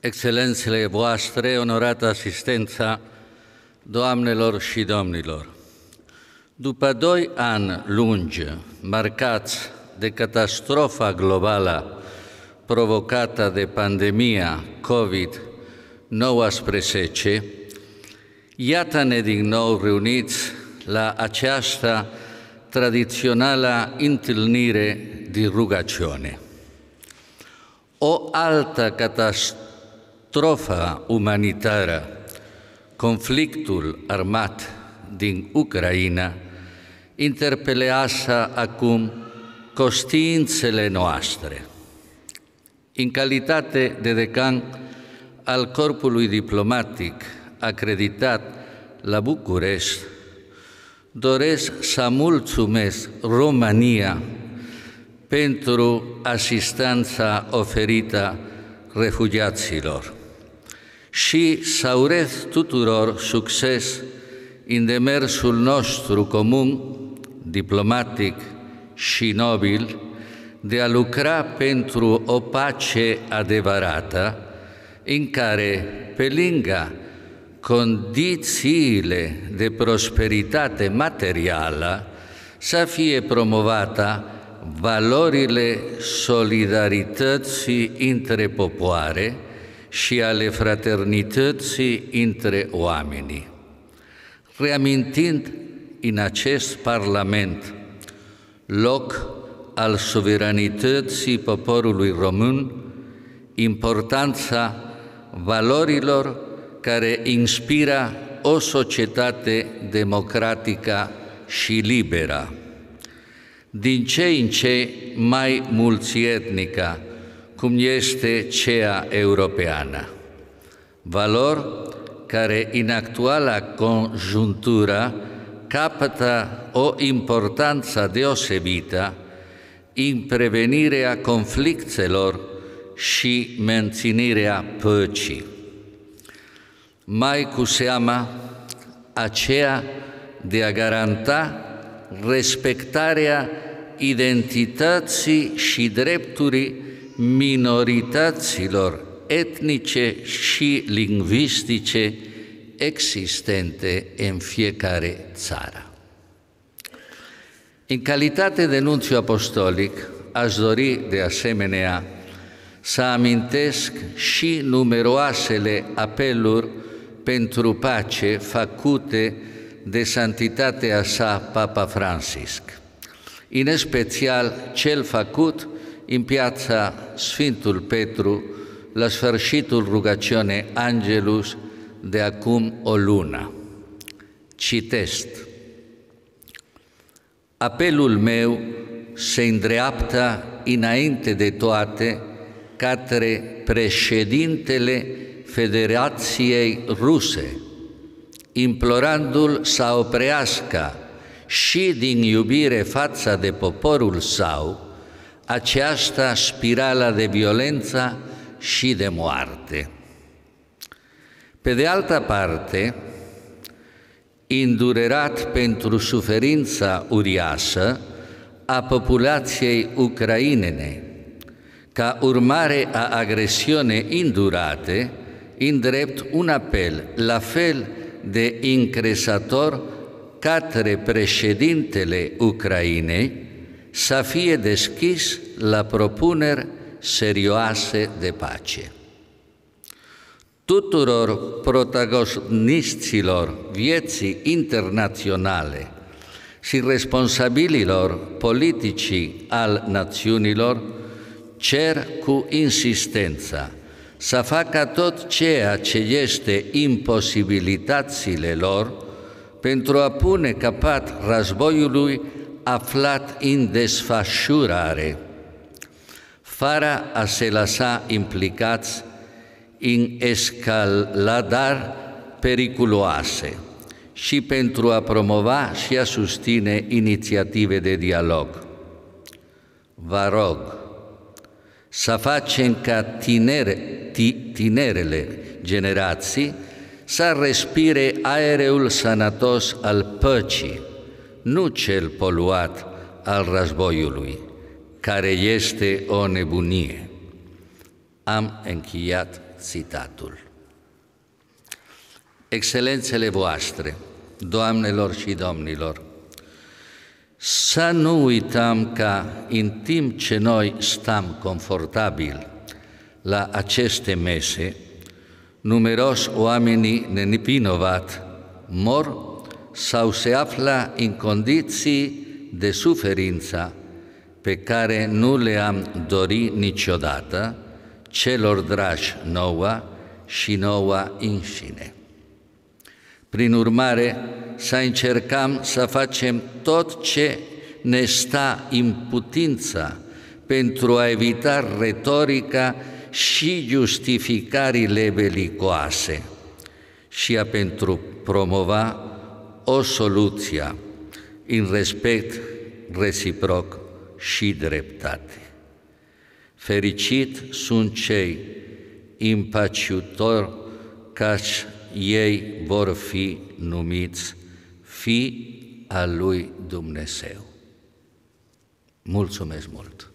Excelențele voastre, onorată asistența, doamnelor și domnilor, după doi ani lungi, marcați de catastrofa globală provocată de pandemia COVID-19, iată-ne din nou reuniți la această tradițională întâlnire de rugăciune. O altă catastrofă Trofa umanitară, conflictul armat din Ucraina, interpelează acum costințele noastre. În calitate de decan al corpului diplomatic acreditat la București, doresc să mulțumesc România pentru asistența oferită refugiaților și să urez tuturor succes în demersul nostru comun, diplomatic și nobil, de a lucra pentru o pace adevărată, în care, pe lângă condițiile de prosperitate materială, să fie promovată valorile solidarității între popoare, și ale fraternității între oamenii. Reamintind în acest Parlament, loc al suveranității poporului român, importanța valorilor care inspiră o societate democratică și liberă. Din ce în ce mai mulțietnică, cum este cea europeană. Valori care în actuala conjuntură capătă o importanță deosebită în prevenirea conflictelor și menținerea păcii. Mai cu seama aceea de a garanta respectarea identității și drepturii minorităților etnice și lingvistice existente în fiecare țară. În calitate de nunțiu apostolic, aș dori de asemenea să amintesc și numeroasele apeluri pentru pace făcute de santitatea sa Papa Francisc, în special cel făcut în piața Sfântul Petru, la sfârșitul rugăciune Angelus de acum o lună. Citesc. Apelul meu se îndreaptă înainte de toate către președintele Federației Ruse, implorându-l să oprească și din iubire față de poporul său, aceasta spirală de violență și de moarte. Pe de altă parte, îndurerat pentru suferința uriașă a populației ucrainene, ca urmare a agresiune îndurate, îndrept un apel la fel de încresător către președintele Ucrainei, să fie deschis la propuneri serioase de pace. Tuturor protagonistilor vieții internaționale și responsabililor politicii al națiunilor cer cu insistență să facă tot ceea ce este imposibilitățile lor pentru a pune capat războiului aflat în desfășurare, fără a se lăsa implicați în escaladar periculoase și pentru a promova și a susține inițiative de dialog. Vă rog să facem ca tinere, tinerele generații să respire aerul sănătos al păcii, nu cel poluat al războiului, care este o nebunie. Am încheiat citatul. Excelențele voastre, doamnelor și domnilor, să nu uităm că în timp ce noi stăm confortabil la aceste mese, numeroși oameni nenipinovat mor sau se află în condiții de suferință pe care nu le-am dorit niciodată celor dragi nouă și nouă înșine. Prin urmare, să încercăm să facem tot ce ne sta în putință pentru a evita retorica și justificarile belicoase și a pentru promova o soluție în respect reciproc și dreptate. Fericit sunt cei impaciutori, ca ei vor fi numiți fi al lui Dumnezeu. Mulțumesc mult!